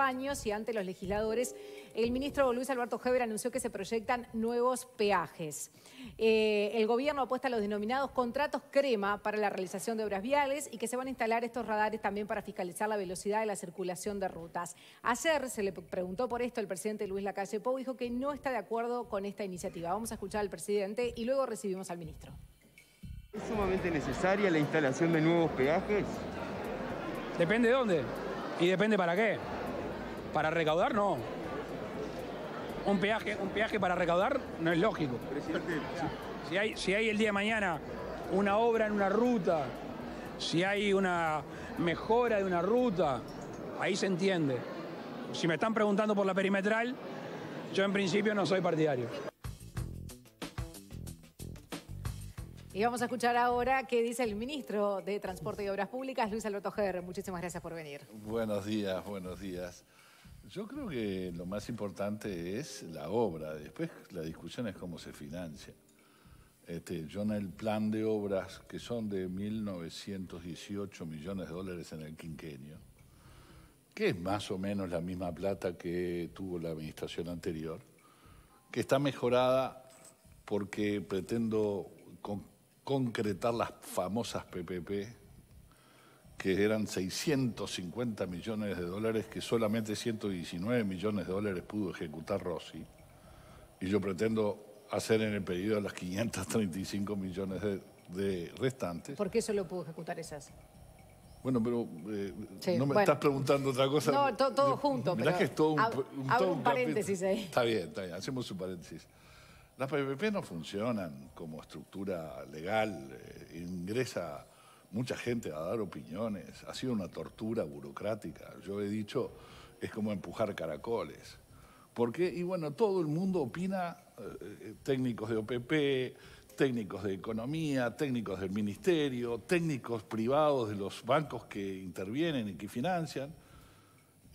años y ante los legisladores, el ministro Luis Alberto Heber anunció que se proyectan nuevos peajes. Eh, el gobierno apuesta a los denominados contratos crema para la realización de obras viales y que se van a instalar estos radares también para fiscalizar la velocidad de la circulación de rutas. Ayer se le preguntó por esto el presidente Luis Lacalle Pou, dijo que no está de acuerdo con esta iniciativa. Vamos a escuchar al presidente y luego recibimos al ministro. ¿Es sumamente necesaria la instalación de nuevos peajes? Depende de dónde y depende para qué. Para recaudar, no. Un peaje, un peaje para recaudar no es lógico. Si, hay, el día de mañana una obra en una ruta, si hay una mejora de una ruta, ahí se entiende. Si me están preguntando por la perimetral, yo en principio no soy partidario. Y vamos a escuchar ahora qué dice el ministro de Transporte y Obras Públicas, Luis Alberto Ger. Muchísimas gracias por venir. Buenos días, buenos días. Yo creo que lo más importante es la obra, después la discusión es cómo se financia. Este, yo en el plan de obras, que son de 1.918 millones de dólares en el quinquenio, que es más o menos la misma plata que tuvo la administración anterior, que está mejorada porque pretendo concretar las famosas PPP, que eran 650 millones de dólares que solamente 119 millones de dólares pudo ejecutar Rossi. Y yo pretendo hacer en el pedido las 535 millones de, restantes. ¿Por qué solo pudo ejecutar esas? Bueno, pero eh, no me estás preguntando otra cosa. No, todo junto. Mirá que es todo un, paréntesis ahí. Está bien, está bien, hacemos un paréntesis. Las PPP no funcionan como estructura legal, eh, ingresa mucha gente a dar opiniones. Ha sido una tortura burocrática. Yo he dicho, es como empujar caracoles. Porque Y bueno, todo el mundo opina, eh, eh, técnicos de OPP, técnicos de economía, técnicos del ministerio, técnicos privados de los bancos que intervienen y que financian.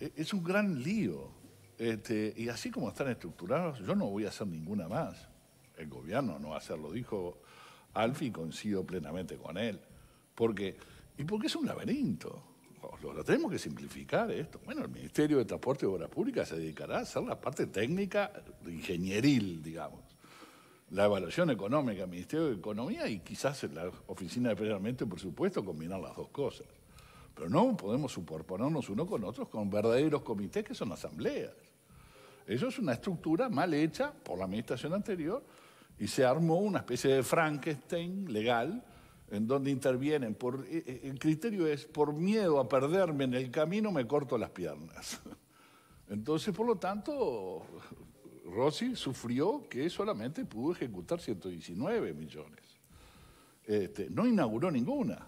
E-, es un gran lío. Este, y así como están estructurados, yo no voy a hacer ninguna más. El gobierno no va a hacerlo, lo dijo Alfi, coincido plenamente con él. Porque, y porque es un laberinto. Lo, tenemos que simplificar esto. Bueno, el Ministerio de Transporte y Obras Públicas se dedicará a hacer la parte técnica, ingenieril, digamos. La evaluación económica, el Ministerio de Economía y quizás la Oficina de Presupuesto, por supuesto, combinar las dos cosas. Pero no podemos superponernos uno con otros con verdaderos comités que son asambleas. Eso es una estructura mal hecha por la administración anterior y se armó una especie de Frankenstein legal en donde intervienen. Por, eh, eh, el criterio es, por miedo a perderme en el camino, me corto las piernas. Entonces, por lo tanto, Rossi sufrió que solamente pudo ejecutar 119 millones. Este, no inauguró ninguna.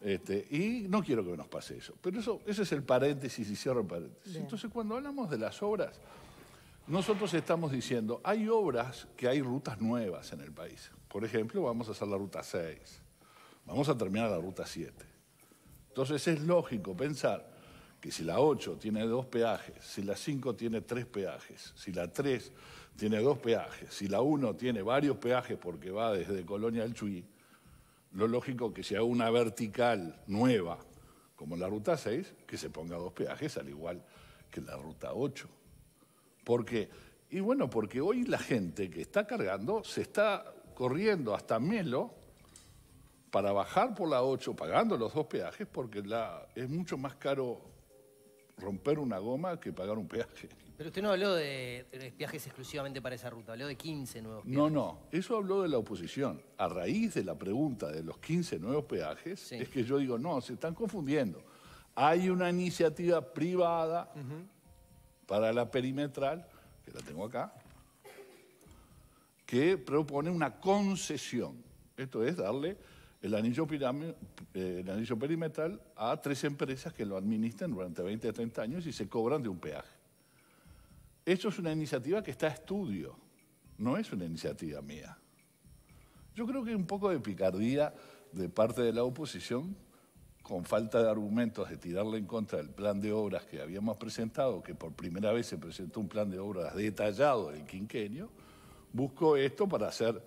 Este, y no quiero que nos pase eso. Pero eso, ese es el paréntesis y cierro el paréntesis. Entonces, cuando hablamos de las obras, nosotros estamos diciendo, hay obras que hay rutas nuevas en el país. Por ejemplo, vamos a hacer la ruta 6, vamos a terminar la ruta 7. Entonces es lógico pensar que si la 8 tiene dos peajes, si la 5 tiene tres peajes, si la 3 tiene dos peajes, si la 1 tiene varios peajes porque va desde Colonia del Chuy, lo lógico que si hay una vertical nueva, como la ruta 6, que se ponga dos peajes al igual que la ruta 8. ¿Por Y bueno, porque hoy la gente que está cargando se está corriendo hasta Melo para bajar por la 8 pagando los dos peajes porque es mucho más caro romper una goma que pagar un peaje. Pero usted no habló de, peajes exclusivamente para esa ruta, habló de 15 nuevos peajes. No, no, eso habló de la oposición. A raíz de la pregunta de los 15 nuevos peajes, es que yo digo, no, se están confundiendo. Hay una iniciativa privada para la perimetral, que la tengo acá, que propone una concesión. Esto es darle el anillo, eh, perimetral a tres empresas que lo administren durante 20 o 30 años y se cobran de un peaje. Esto es una iniciativa que está a estudio, no es una iniciativa mía. Yo creo que un poco de picardía de parte de la oposición con falta de argumentos de tirarle en contra del plan de obras que habíamos presentado, que por primera vez se presentó un plan de obras detallado del quinquenio, buscó esto para hacer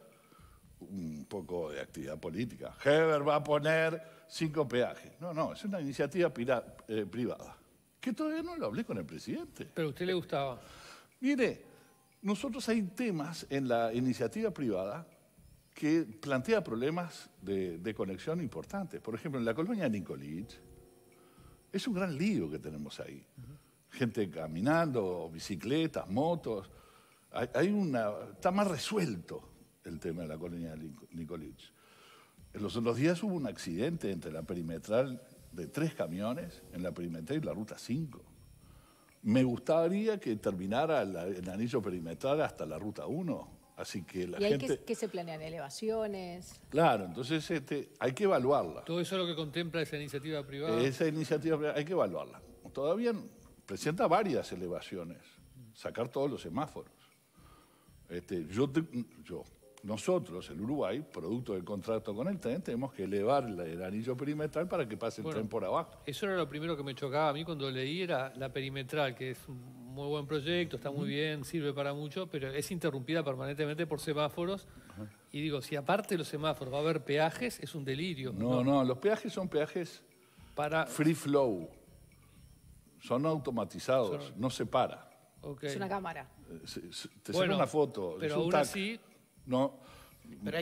un poco de actividad política. Heber va a poner cinco peajes. No, no, es una iniciativa eh, privada, que todavía no lo hablé con el presidente. Pero a usted le gustaba. Mire, nosotros hay temas en la iniciativa privada que plantea problemas de, conexión importantes. Por ejemplo, en la colonia Nicolich es un gran lío que tenemos ahí. Gente caminando, bicicletas, motos. Hay, una, está más resuelto el tema de la colonia Nicolich. En los días hubo un accidente entre la perimetral de tres camiones en la perimetral y la ruta 5. Me gustaría que terminara el anillo perimetral hasta la ruta 1, Así que la y gente... que, se planean elevaciones. Claro, entonces este, hay que evaluarla. Todo eso es lo que contempla esa iniciativa privada. Esa iniciativa privada hay que evaluarla. Todavía presenta varias elevaciones. Sacar todos los semáforos. Este, yo, yo, nosotros, el Uruguay, producto del contrato con el tren, tenemos que elevar el anillo perimetral para que pase el tren por abajo. Eso era lo primero que me chocaba a mí cuando leí, era la perimetral, que es un muy buen proyecto, está muy bien, sirve para mucho, pero es interrumpida permanentemente por semáforos. Y digo, si aparte de los semáforos va a haber peajes, es un delirio. No, no, los peajes son peajes para... free flow. Son automatizados, no se para. Es una cámara. Eh, te una foto. Pero aún así... No,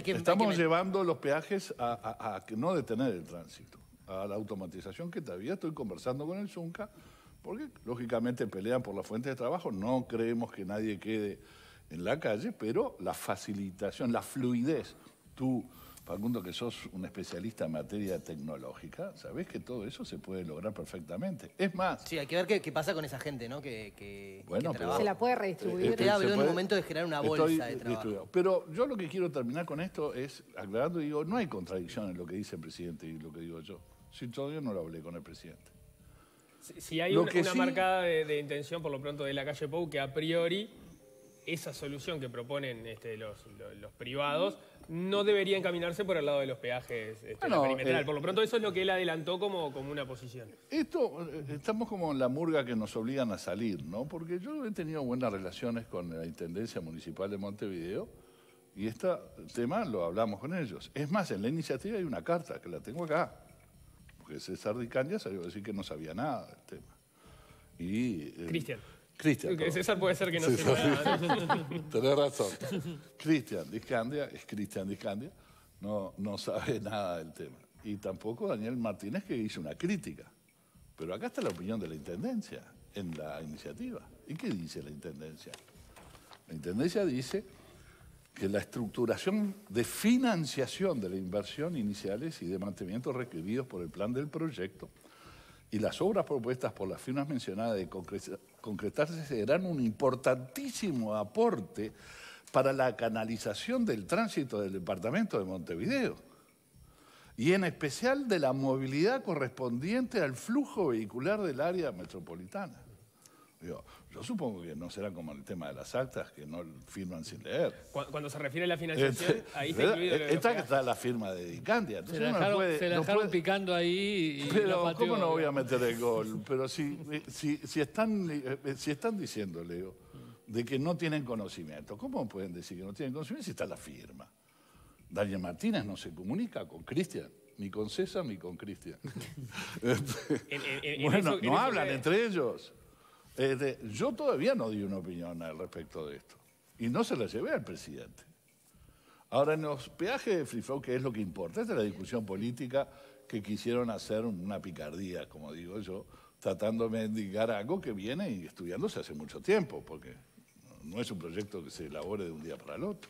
estamos llevando los peajes a, a, a no detener el tránsito, a la automatización que todavía estoy conversando con el Zunca porque lógicamente pelean por la fuente de trabajo, no creemos que nadie quede en la calle, pero la facilitación, la fluidez, tú, Facundo, que sos un especialista en materia tecnológica, sabés que todo eso se puede lograr perfectamente. Es más... Sí, hay que ver qué, pasa con esa gente, ¿no? Que, se la puede redistribuir. Usted habló en un momento de generar una bolsa de trabajo. Pero yo lo que quiero terminar con esto es aclarando, digo, no hay contradicción en lo que dice el presidente y lo que digo yo. Si todavía no lo hablé con el presidente. Si, hay una marcada de, intención, por lo pronto, de la calle Pou, que a priori esa solución que proponen este, los, privados no debería encaminarse por el lado de los peajes este, ah, eh, por lo pronto, eso es lo que él adelantó como, como una posición. Esto, eh, estamos como en la murga que nos obligan a salir, ¿no? Porque yo he tenido buenas relaciones con la Intendencia Municipal de Montevideo y este tema lo hablamos con ellos. Es más, en la iniciativa hay una carta que la tengo acá porque César Dicandia salió a decir que no sabía nada del tema. Y, eh, Cristian. Cristian. César puede ser que no sepa nada. Tenés razón. Cristian Discandia, es Cristian Discandia, no, no sabe nada del tema. Y tampoco Daniel Martínez que hizo una crítica. Pero acá está la opinión de la Intendencia en la iniciativa. ¿Y qué dice la Intendencia? La Intendencia dice que la estructuración de financiación de la inversión iniciales y de mantenimiento requeridos por el plan del proyecto y las obras propuestas por las firmas mencionadas de concretarse serán un importantísimo aporte para la canalización del tránsito del departamento de Montevideo y en especial de la movilidad correspondiente al flujo vehicular del área metropolitana yo supongo que no será como el tema de las actas, que no firman sin leer. Cuando se refiere a la eh, financiación, ahí está está la firma de Dicandia. se la dejaron, picando ahí. pero, ¿cómo no voy a meter el gol? Pero si, eh, si, están, eh, si están diciendo, Leo, de que no tienen conocimiento, ¿cómo pueden decir que no tienen conocimiento si está la firma? Daniel Martínez no se comunica con Cristian ni con César ni con Cristian. bueno, no hablan entre ellos yo todavía no di una opinión al respecto de esto. Y no se la llevé al presidente. Ahora, en los peajes de Free que es lo que importa, es de la discusión política que quisieron hacer una picardía, como digo yo, tratándome de indicar algo que viene y estudiándose hace mucho tiempo, porque no es un proyecto que se elabore de un día para el otro.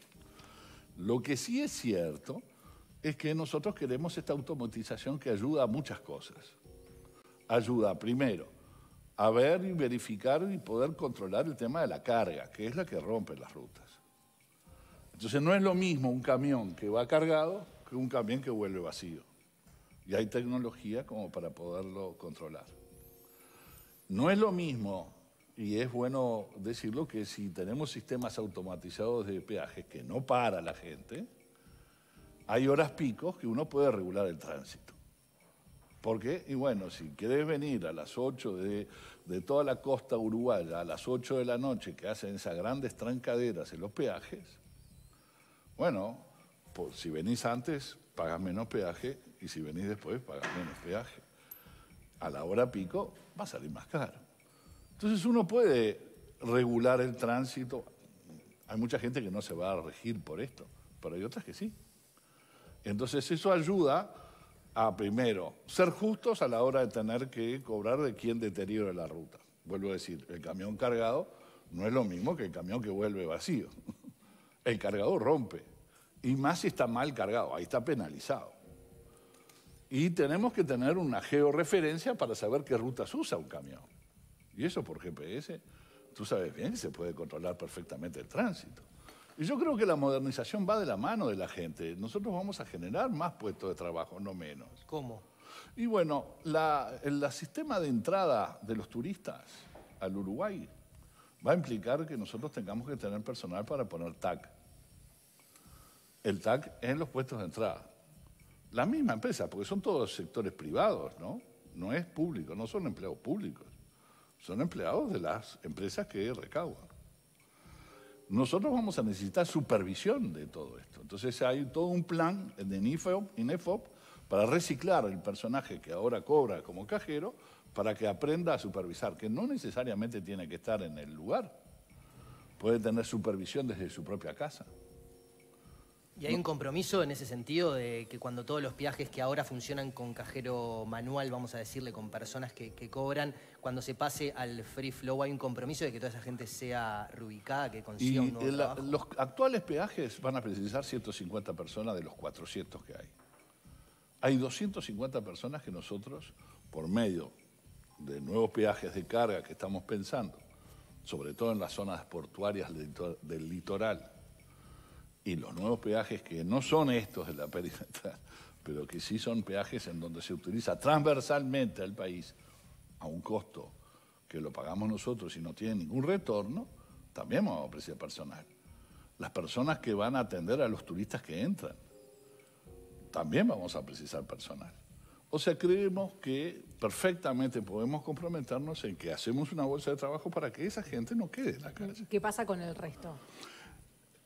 Lo que sí es cierto es que nosotros queremos esta automatización que ayuda a muchas cosas. Ayuda, primero, a ver y verificar y poder controlar el tema de la carga, que es la que rompe las rutas. Entonces no es lo mismo un camión que va cargado que un camión que vuelve vacío. Y hay tecnología como para poderlo controlar. No es lo mismo, y es bueno decirlo, que si tenemos sistemas automatizados de peajes que no para la gente, hay horas picos que uno puede regular el tránsito. ¿Por qué? y bueno, si querés venir a las 8 de, toda la costa uruguaya, a las 8 de la noche, que hacen esas grandes trancaderas en los peajes, bueno, pues, si venís antes, pagas menos peaje, y si venís después, pagas menos peaje. A la hora pico, va a salir más caro. Entonces uno puede regular el tránsito. Hay mucha gente que no se va a regir por esto, pero hay otras que sí. Entonces eso ayuda a primero, ser justos a la hora de tener que cobrar de quien deteriora la ruta. Vuelvo a decir, el camión cargado no es lo mismo que el camión que vuelve vacío. El cargador rompe. Y más si está mal cargado, ahí está penalizado. Y tenemos que tener una georreferencia para saber qué rutas usa un camión. Y eso por GPS, tú sabes bien que se puede controlar perfectamente el tránsito. Y yo creo que la modernización va de la mano de la gente. Nosotros vamos a generar más puestos de trabajo, no menos. ¿Cómo? Y bueno, el sistema de entrada de los turistas al Uruguay va a implicar que nosotros tengamos que tener personal para poner TAC. El TAC en los puestos de entrada. La misma empresa, porque son todos sectores privados, ¿no? No es público, no son empleados públicos. Son empleados de las empresas que recaudan nosotros vamos a necesitar supervisión de todo esto. Entonces hay todo un plan de Nefop para reciclar el personaje que ahora cobra como cajero para que aprenda a supervisar, que no necesariamente tiene que estar en el lugar, puede tener supervisión desde su propia casa. ¿Y hay un compromiso en ese sentido de que cuando todos los peajes que ahora funcionan con cajero manual, vamos a decirle, con personas que, cobran, cuando se pase al free flow, hay un compromiso de que toda esa gente sea reubicada, que consiga un nuevo Los actuales peajes van a precisar 150 personas de los 400 que hay. Hay 250 personas que nosotros, por medio de nuevos peajes de carga que estamos pensando, sobre todo en las zonas portuarias del litoral y los nuevos peajes que no son estos de la pérdida, pero que sí son peajes en donde se utiliza transversalmente al país a un costo que lo pagamos nosotros y no tiene ningún retorno, también vamos a precisar personal. Las personas que van a atender a los turistas que entran, también vamos a precisar personal. O sea, creemos que perfectamente podemos comprometernos en que hacemos una bolsa de trabajo para que esa gente no quede en la calle. ¿Qué pasa con el resto?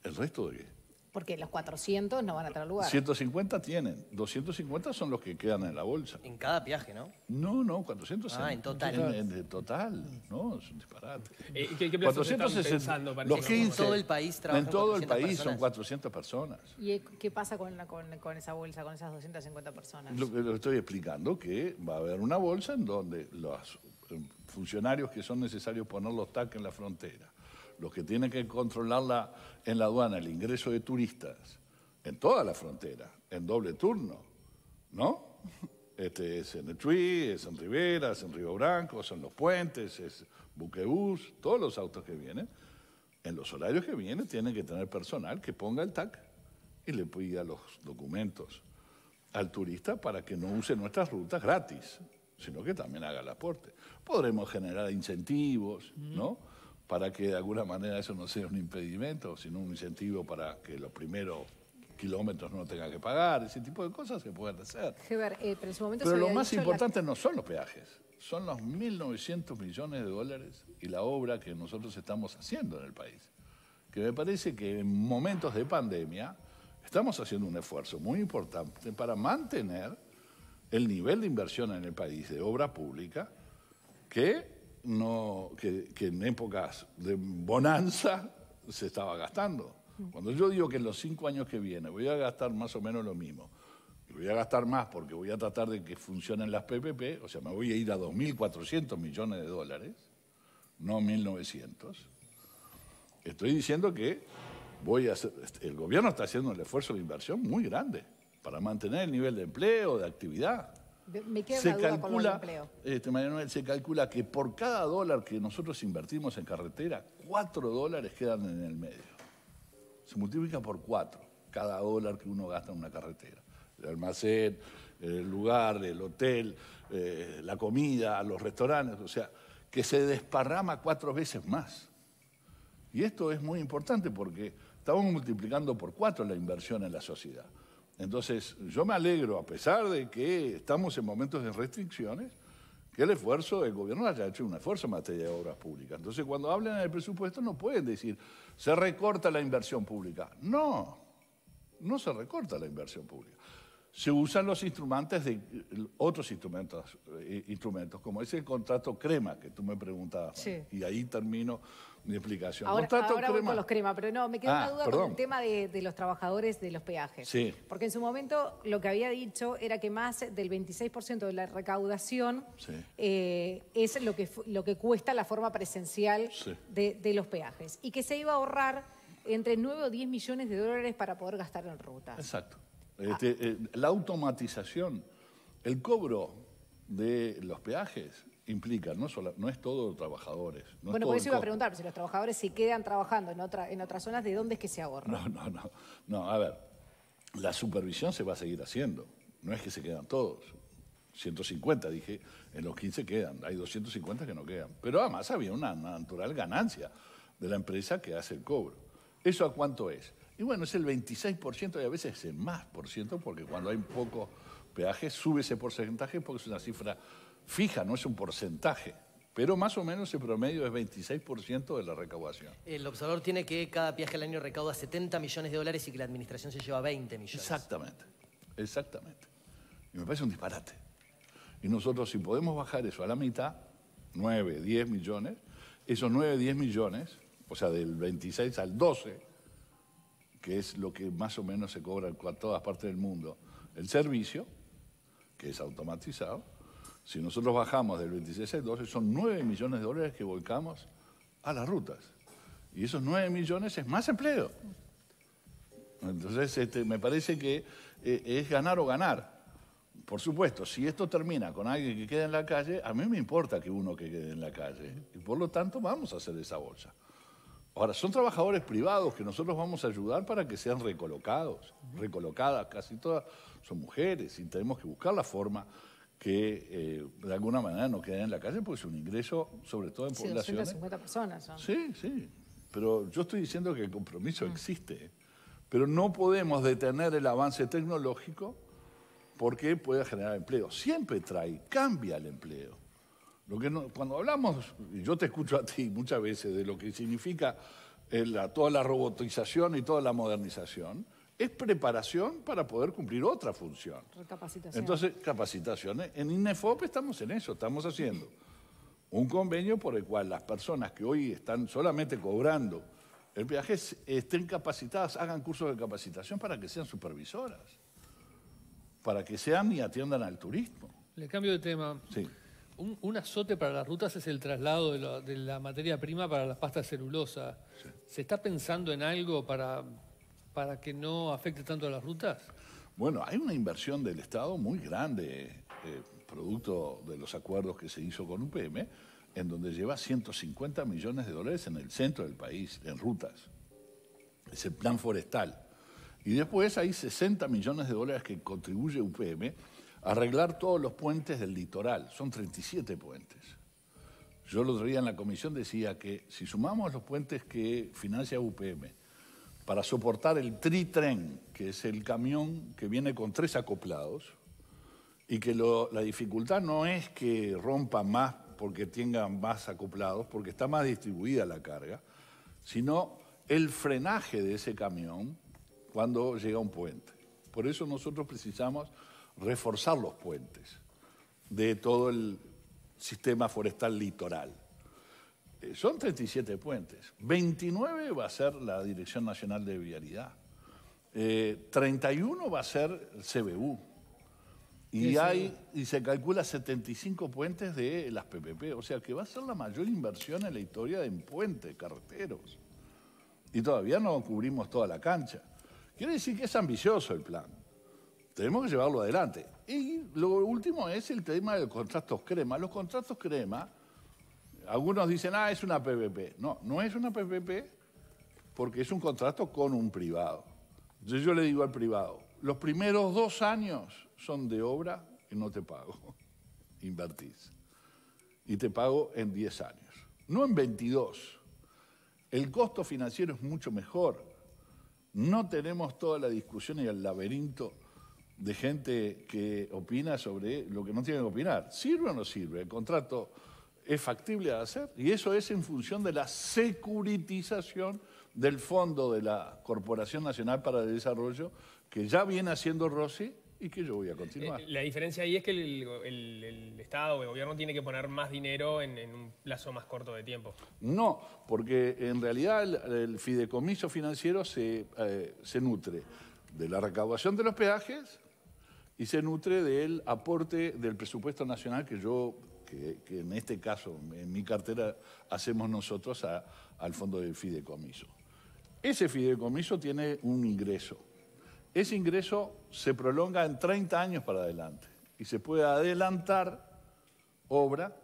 ¿El resto de qué? Porque los 400 no van a tener lugar. 150 tienen, 250 son los que quedan en la bolsa. En cada viaje, ¿no? No, no, 400 Ah, en total. En, total, ¿no, es un disparate. Eh, qué, pensando, los 15, en todo el país trabajan En todo el país son 400 personas. ¿Y qué pasa con, esa bolsa, con esas 250 personas? Lo que lo estoy explicando, que va a haber una bolsa en donde los em, funcionarios que son necesarios poner los TAC en la frontera los que tienen que controlar en la aduana el ingreso de turistas, en toda la frontera, en doble turno, ¿no? Este, es en el es en Rivera, es en Río Branco, son los puentes, es buquebús, todos los autos que vienen, en los horarios que vienen tienen que tener personal que ponga el TAC y le pida los documentos al turista para que no use nuestras rutas gratis, sino que también haga el aporte. Podremos generar incentivos, ¿no? para que de alguna manera eso no sea un impedimento, sino un incentivo para que los primeros kilómetros no tengan que pagar, ese tipo de cosas se pueden hacer. Eh, pero, lo más importante no son los peajes, son los 1.900 millones de dólares y la obra que nosotros estamos haciendo en el país. Que me parece que en momentos de pandemia estamos haciendo un esfuerzo muy importante para mantener el nivel de inversión en el país de obra pública que no, que, en épocas de bonanza se estaba gastando. Mm. Cuando yo digo que en los cinco años que vienen voy a gastar más o menos lo mismo, y voy a gastar más porque voy a tratar de que funcionen las PPP, o sea, me voy a ir a 2.400 millones de dólares, no 1.900. Estoy diciendo que voy a este, el gobierno está haciendo un esfuerzo de inversión muy grande para mantener el nivel de empleo, de actividad se calcula, este, se calcula que por cada dólar que nosotros invertimos en carretera, cuatro dólares quedan en el medio. Se multiplica por cuatro cada dólar que uno gasta en una carretera. El almacén, el lugar, el hotel, eh, la comida, los restaurantes, o sea, que se desparrama cuatro veces más. Y esto es muy importante porque estamos multiplicando por cuatro la inversión en la sociedad. Entonces, yo me alegro, a pesar de que estamos en momentos de restricciones, que el esfuerzo del gobierno haya hecho un esfuerzo en materia de obras públicas. Entonces, cuando hablan del presupuesto, no pueden decir, se recorta la inversión pública. No, no se recorta la inversión pública. Se usan los instrumentos de otros instrumentos, eh, instrumentos como el contrato crema que tú me preguntabas, y ahí termino mi explicación. Ahora, ahora con los cremas, pero no, me queda ah, una duda con el tema de, los trabajadores de los peajes. Porque en su momento lo que había dicho era que más del 26% de la recaudación eh, es lo que, lo que cuesta la forma presencial de, los peajes. Y que se iba a ahorrar entre 9 o 10 millones de dólares para poder gastar en ruta. Exacto. Este, ah. eh, la automatización, el cobro de los peajes implica, no, no es todo trabajadores. bueno, por eso iba a preguntar, si los trabajadores si quedan trabajando en, otra, en otras zonas, ¿de dónde es que se ahorra? No, no, no. No, a ver, la supervisión se va a seguir haciendo. No es que se quedan todos. 150, dije, en los 15 quedan. Hay 250 que no quedan. Pero además había una natural ganancia de la empresa que hace el cobro. ¿Eso a cuánto es? Y bueno, es el 26% y a veces es el más por ciento, porque cuando hay poco peajes, sube ese porcentaje porque es una cifra fija, no es un porcentaje, pero más o menos el promedio es 26% de la recaudación. El observador tiene que cada viaje al año recauda 70 millones de dólares y que la administración se lleva 20 millones. Exactamente, exactamente. Y me parece un disparate. Y nosotros si podemos bajar eso a la mitad, 9, 10 millones, esos 9, 10 millones, o sea, del 26 al 12, que es lo que más o menos se cobra en todas partes del mundo, el servicio, que es automatizado, si nosotros bajamos del 26 al 12, son 9 millones de dólares que volcamos a las rutas. Y esos 9 millones es más empleo. Entonces, este, me parece que eh, es ganar o ganar. Por supuesto, si esto termina con alguien que queda en la calle, a mí me importa que uno que quede en la calle. Y por lo tanto, vamos a hacer esa bolsa. Ahora, son trabajadores privados que nosotros vamos a ayudar para que sean recolocados, recolocadas. Casi todas son mujeres y tenemos que buscar la forma que eh, de alguna manera no queden en la calle pues es un ingreso, sobre todo en sí, personas. Sí, sí. Pero yo estoy diciendo que el compromiso mm. existe. Pero no podemos detener el avance tecnológico porque puede generar empleo. Siempre trae, cambia el empleo. Lo que no, cuando hablamos, y yo te escucho a ti muchas veces de lo que significa eh, toda la robotización y toda la modernización, es preparación para poder cumplir otra función. Recapacitación. Entonces, capacitaciones. En INEFOP estamos en eso, estamos haciendo un convenio por el cual las personas que hoy están solamente cobrando el viaje estén capacitadas, hagan cursos de capacitación para que sean supervisoras, para que sean y atiendan al turismo. Le cambio de tema. Sí. Un, azote para las rutas es el traslado de, la materia prima para las pastas celulosa. ¿Se está pensando en algo para para que no afecte tanto a las rutas? Bueno, hay una inversión del Estado muy grande, eh, producto de los acuerdos que se hizo con UPM, en donde lleva 150 millones de dólares en el centro del país, en rutas. ese plan forestal. Y después hay 60 millones de dólares que contribuye UPM a arreglar todos los puentes del litoral. Son 37 puentes. Yo el otro día en la comisión decía que si sumamos los puentes que financia UPM, para soportar el tritren, que es el camión que viene con tres acoplados, y que la dificultad no es que rompa más porque tengan más acoplados, porque está más distribuida la carga, sino el frenaje de ese camión cuando llega a un puente. Por eso nosotros precisamos reforzar los puentes de todo el sistema forestal litoral. Eh, son 37 puentes. 29 va a ser la Dirección Nacional de Vialidad. 31 eh, va a ser el CBU. Y, hay, y se calcula 75 puentes de las PPP. O sea que va a ser la mayor inversión en la historia en puentes, carreteros. Y todavía no cubrimos toda la cancha. Quiere decir que es ambicioso el plan. Tenemos que llevarlo adelante. Y lo último es el tema de los contratos crema. Los contratos crema algunos dicen, ah, es una PPP. No, no es una PPP porque es un contrato con un privado. Entonces yo le digo al privado, los primeros dos años son de obra y no te pago, invertís. Y te pago en 10 años, no en 22. El costo financiero es mucho mejor. No tenemos toda la discusión y el laberinto de gente que opina sobre lo que no tiene que opinar. ¿Sirve o no sirve? El contrato es factible de hacer. Y eso es en función de la securitización del fondo de la Corporación Nacional para el Desarrollo, que ya viene haciendo Rossi y que yo voy a continuar. Eh, la diferencia ahí es que el, Estado o el gobierno tiene que poner más dinero en, un plazo más corto de tiempo. No, porque en realidad el, fideicomiso financiero se, eh, se nutre de la recaudación de los peajes y se nutre del aporte del presupuesto nacional que yo que, en este caso, en mi cartera, hacemos nosotros al fondo del fideicomiso. Ese fideicomiso tiene un ingreso. Ese ingreso se prolonga en 30 años para adelante y se puede adelantar obra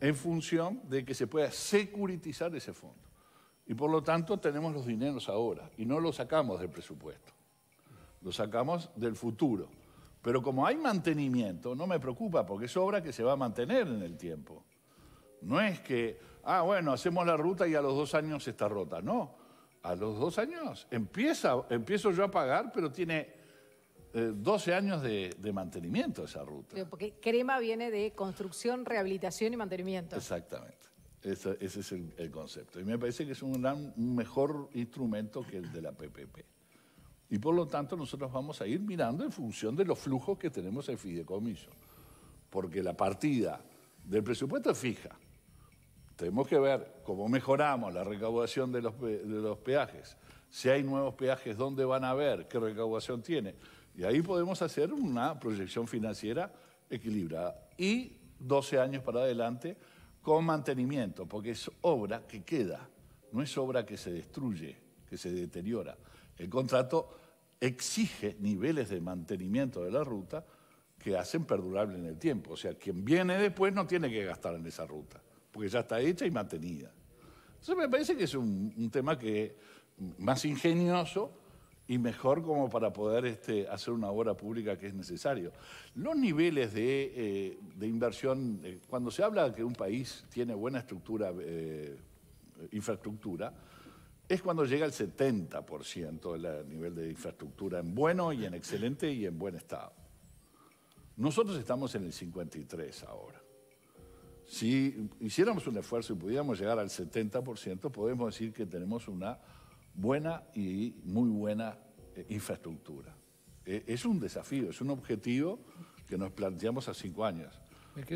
en función de que se pueda securitizar ese fondo. Y por lo tanto tenemos los dineros ahora y no los sacamos del presupuesto, los sacamos del futuro. Pero como hay mantenimiento, no me preocupa porque es obra que se va a mantener en el tiempo. No es que, ah, bueno, hacemos la ruta y a los dos años está rota. No, a los dos años empiezo yo a pagar, pero tiene 12 eh, años de, mantenimiento esa ruta. Porque crema viene de construcción, rehabilitación y mantenimiento. Exactamente. Ese, es el, concepto. Y me parece que es un, gran, un mejor instrumento que el de la PPP. Y por lo tanto nosotros vamos a ir mirando en función de los flujos que tenemos en fideicomiso. Porque la partida del presupuesto es fija. Tenemos que ver cómo mejoramos la recaudación de los, de los peajes. Si hay nuevos peajes, ¿dónde van a ver ¿Qué recaudación tiene? Y ahí podemos hacer una proyección financiera equilibrada. Y 12 años para adelante con mantenimiento, porque es obra que queda, no es obra que se destruye, que se deteriora. El contrato exige niveles de mantenimiento de la ruta que hacen perdurable en el tiempo. O sea, quien viene después no tiene que gastar en esa ruta, porque ya está hecha y mantenida. Eso me parece que es un, tema que más ingenioso y mejor como para poder este, hacer una obra pública que es necesario. Los niveles de, eh, inversión, eh, cuando se habla de que un país tiene buena estructura, eh, infraestructura, es cuando llega el 70% del nivel de infraestructura en bueno y en excelente y en buen estado. Nosotros estamos en el 53 ahora. Si hiciéramos un esfuerzo y pudiéramos llegar al 70%, podemos decir que tenemos una buena y muy buena eh, infraestructura. E, es un desafío, es un objetivo que nos planteamos a cinco años.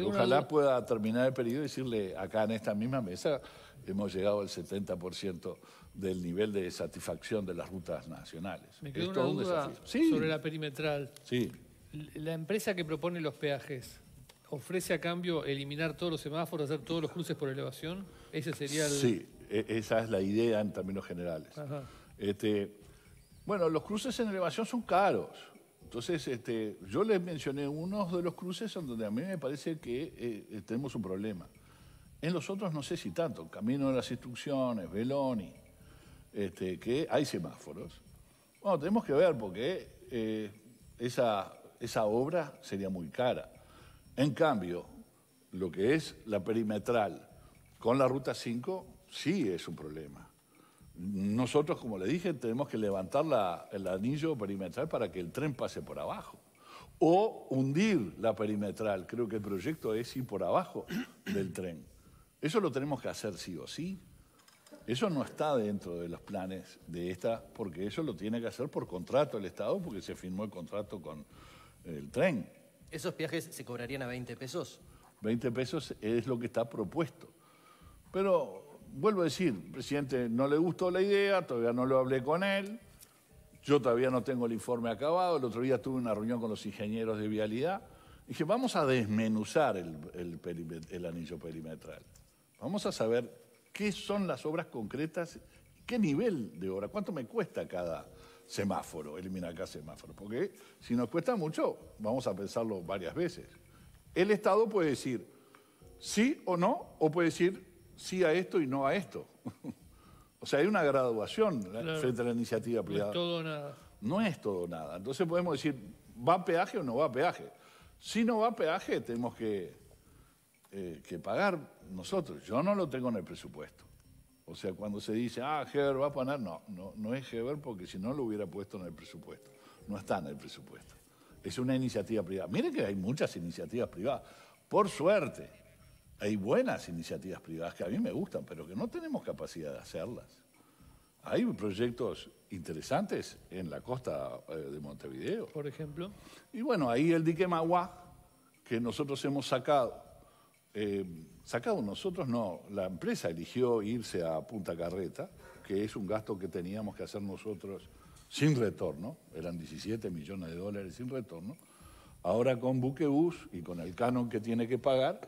Ojalá pueda terminar el periodo y decirle acá en esta misma mesa hemos llegado al 70% del nivel de satisfacción de las rutas nacionales. Me quedó sobre la perimetral. Sí. La empresa que propone los peajes, ¿ofrece a cambio eliminar todos los semáforos, hacer todos los cruces por elevación? ¿Ese sería Sí, e-, esa es la idea en términos generales. Este, bueno, los cruces en elevación son caros. Entonces, este, yo les mencioné unos de los cruces en donde a mí me parece que eh, eh, tenemos un problema. En los otros no sé si tanto, Camino de las Instrucciones, Beloni, este, que hay semáforos. Bueno, tenemos que ver porque eh, esa, obra sería muy cara. En cambio, lo que es la perimetral con la Ruta 5 sí es un problema. Nosotros, como le dije, tenemos que levantar el anillo perimetral para que el tren pase por abajo. O hundir la perimetral. Creo que el proyecto es ir por abajo del tren. Eso lo tenemos que hacer sí o sí. Eso no está dentro de los planes de esta, porque eso lo tiene que hacer por contrato el Estado, porque se firmó el contrato con eh, el tren. ¿Esos viajes se cobrarían a 20 pesos? 20 pesos es lo que está propuesto. Pero vuelvo a decir, presidente, no le gustó la idea, todavía no lo hablé con él, yo todavía no tengo el informe acabado, el otro día tuve una reunión con los ingenieros de vialidad, y dije, vamos a desmenuzar el, el anillo perimetral, vamos a saber qué son las obras concretas, qué nivel de obra, cuánto me cuesta cada semáforo, eliminar cada semáforo. Porque si nos cuesta mucho, vamos a pensarlo varias veces. El Estado puede decir sí o no, o puede decir sí a esto y no a esto. o sea, hay una graduación frente a la iniciativa privada. No es todo nada. No es todo nada. Entonces podemos decir, ¿va peaje o no va peaje? Si no va peaje, tenemos que eh, que pagar nosotros. Yo no lo tengo en el presupuesto. O sea, cuando se dice, ah, Heber va a poner, no, no, no es Heber porque si no lo hubiera puesto en el presupuesto. No está en el presupuesto. Es una iniciativa privada. Miren que hay muchas iniciativas privadas. Por suerte, hay buenas iniciativas privadas que a mí me gustan, pero que no tenemos capacidad de hacerlas. Hay proyectos interesantes en la costa eh, de Montevideo. Por ejemplo. Y bueno, ahí el dique Magua, que nosotros hemos sacado eh, sacado nosotros, no, la empresa eligió irse a Punta Carreta, que es un gasto que teníamos que hacer nosotros sin retorno, eran 17 millones de dólares sin retorno. Ahora con Buquebus y con el canon que tiene que pagar,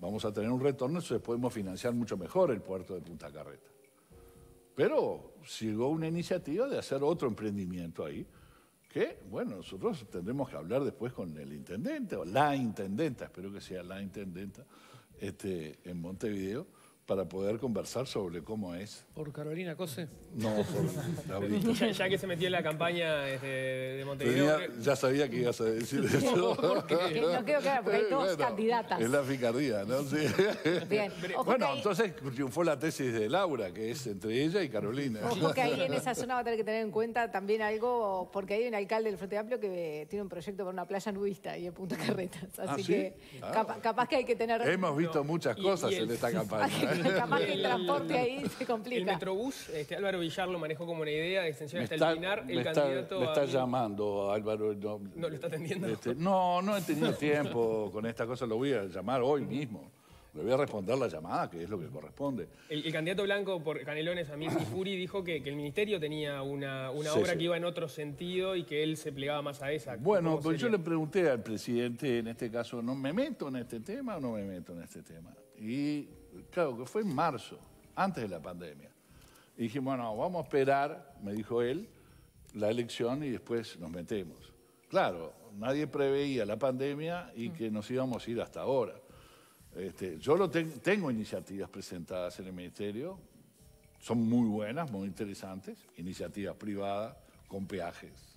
vamos a tener un retorno, entonces podemos financiar mucho mejor el puerto de Punta Carreta. Pero llegó una iniciativa de hacer otro emprendimiento ahí, que, bueno, nosotros tendremos que hablar después con el intendente o la intendenta, espero que sea la intendenta, este, en Montevideo para poder conversar sobre cómo es. ¿Por Carolina Cose? No, por Ya, que se metió en la campaña este, de Montevideo... ya sabía que ibas a decir eso. ¿Por no quedó que porque hay dos candidatas. Es la picardía, ¿no? Bien. bueno, entonces triunfó la tesis de Laura, que es entre ella y Carolina. Ojo que ahí en esa zona va a tener que tener en cuenta también algo, porque hay un alcalde del Frente Amplio que tiene un proyecto para una playa nudista y en Punta Carretas. Ah, así que ah. capaz, que hay que tener... Hemos visto muchas cosas en esta campaña. Capaz que el transporte ahí se complica. El Metrobús, este, Álvaro Villar lo manejó como una idea de extensión hasta está, el Pinar. candidato me está llamando Álvaro. No, no, lo está atendiendo? Este, no, no he tenido tiempo con esta cosa. Lo voy a llamar hoy mismo. Le voy a responder la llamada, que es lo que corresponde. El, candidato blanco por Canelones, a mí Furi, dijo que, el ministerio tenía una, una obra que iba en otro sentido y que él se plegaba más a esa. Bueno, pues yo le pregunté al presidente, en este caso, ¿no me meto en este tema o no me meto en este tema? Y Claro que fue en marzo, antes de la pandemia. Y dije, bueno, vamos a esperar, me dijo él, la elección y después nos metemos. Claro, nadie preveía la pandemia y que nos íbamos a ir hasta ahora. Este, yo lo tengo iniciativas presentadas en el ministerio, son muy buenas, muy interesantes, iniciativas privadas con peajes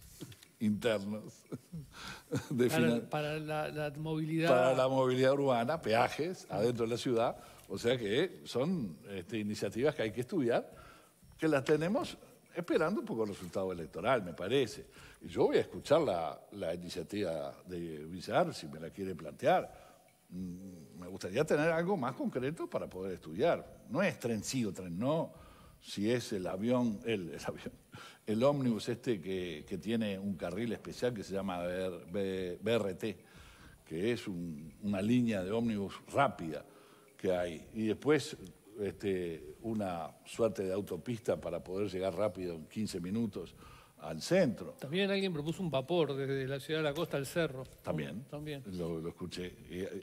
internos para, la, la, movilidad para la movilidad urbana peajes adentro de la ciudad o sea que son este, iniciativas que hay que estudiar, que las tenemos esperando un poco el resultado electoral, me parece. Yo voy a escuchar la, la iniciativa de Villar, si me la quiere plantear. Mm, me gustaría tener algo más concreto para poder estudiar. No es tren sí o tren no, si es el avión, el, ómnibus este que, tiene un carril especial que se llama BRT, que es una línea de ómnibus rápida que hay. Y después este, una suerte de autopista para poder llegar rápido en 15 minutos al centro. También alguien propuso un vapor desde la ciudad de la costa al cerro. También. También. Lo, escuché.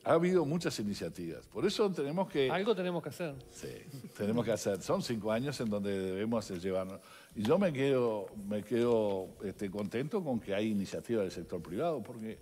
ha habido muchas iniciativas. Por eso tenemos que... Algo tenemos que hacer. Sí, tenemos que hacer. Son cinco años en donde debemos llevarnos. Y yo me quedo, me quedo este, contento con que hay iniciativas del sector privado, porque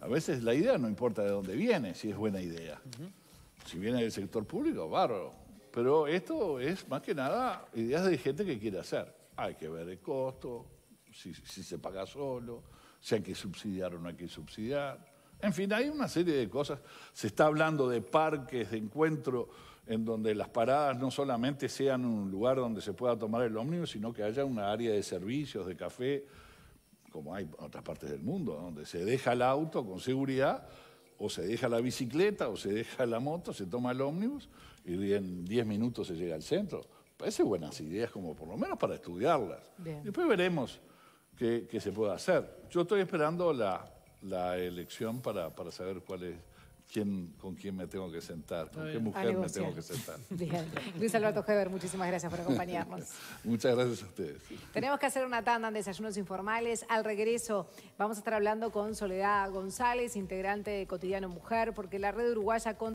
a veces la idea no importa de dónde viene, si es buena idea. Uh si viene del sector público, bárbaro. Pero esto es más que nada ideas de gente que quiere hacer. Hay que ver el costo, si, se paga solo, si hay que subsidiar o no hay que subsidiar. En fin, hay una serie de cosas. Se está hablando de parques, de encuentro, en donde las paradas no solamente sean un lugar donde se pueda tomar el ómnibus, sino que haya una área de servicios, de café, como hay en otras partes del mundo, donde se deja el auto con seguridad o se deja la bicicleta, o se deja la moto, se toma el ómnibus y en 10 minutos se llega al centro. Parece buenas ideas como por lo menos para estudiarlas. Después veremos qué, se puede hacer. Yo estoy esperando la, elección para saber cuál es quién, con quién me tengo que sentar, con qué mujer me tengo que sentar. Luis Alberto Heber, muchísimas gracias por acompañarnos. Muchas gracias a ustedes. Tenemos que hacer una tanda en desayunos informales. Al regreso vamos a estar hablando con Soledad González, integrante de Cotidiano Mujer, porque la red uruguaya... Con